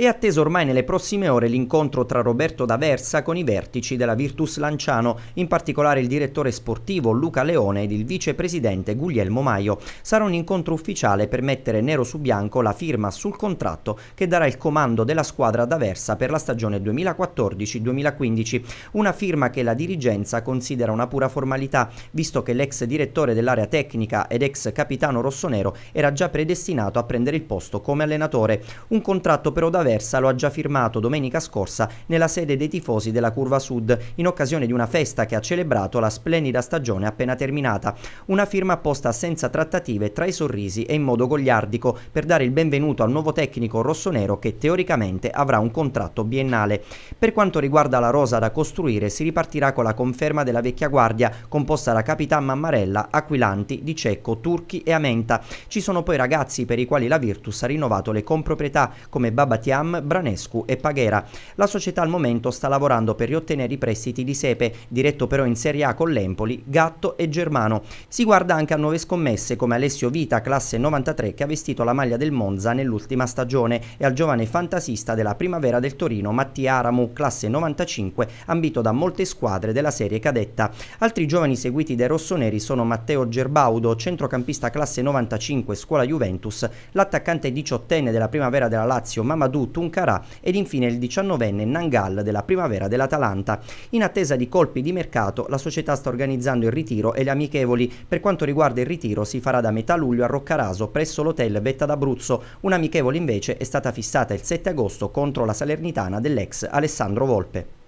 È atteso ormai nelle prossime ore l'incontro tra Roberto D'Aversa con i vertici della Virtus Lanciano, in particolare il direttore sportivo Luca Leone ed il vicepresidente Guglielmo Maio. Sarà un incontro ufficiale per mettere nero su bianco la firma sul contratto che darà il comando della squadra D'Aversa per la stagione 2014-2015, una firma che la dirigenza considera una pura formalità, visto che l'ex direttore dell'area tecnica ed ex capitano rossonero era già predestinato a prendere il posto come allenatore. Un contratto però D'Aversa traversa lo ha già firmato domenica scorsa nella sede dei tifosi della Curva Sud in occasione di una festa che ha celebrato la splendida stagione appena terminata. Una firma apposta senza trattative tra i sorrisi e in modo gogliardico per dare il benvenuto al nuovo tecnico rossonero che teoricamente avrà un contratto biennale. Per quanto riguarda la rosa da costruire si ripartirà con la conferma della vecchia guardia composta da Capitan Mammarella, Aquilanti, Di Cecco, Turchi e Amenta. Ci sono poi ragazzi per i quali la Virtus ha rinnovato le comproprietà come Babatti Chiam, Branescu e Paghera. La società al momento sta lavorando per riottenere i prestiti di Sepe, diretto però in Serie A con Lempoli, Gatto e Germano. Si guarda anche a nuove scommesse come Alessio Vita, classe 93, che ha vestito la maglia del Monza nell'ultima stagione e al giovane fantasista della primavera del Torino, Mattia Aramu, classe 95, ambito da molte squadre della serie cadetta. Altri giovani seguiti dai rossoneri sono Matteo Gerbaudo, centrocampista classe 95, scuola Juventus, l'attaccante diciottenne della primavera della Lazio, Mamadou Amadou Tuncarà ed infine il 19enne Nangal della primavera dell'Atalanta. In attesa di colpi di mercato, la società sta organizzando il ritiro e le amichevoli. Per quanto riguarda il ritiro, si farà da metà luglio a Roccaraso presso l'hotel Vetta d'Abruzzo. Un'amichevole invece è stata fissata il 7 agosto contro la Salernitana dell'ex Alessandro Volpe.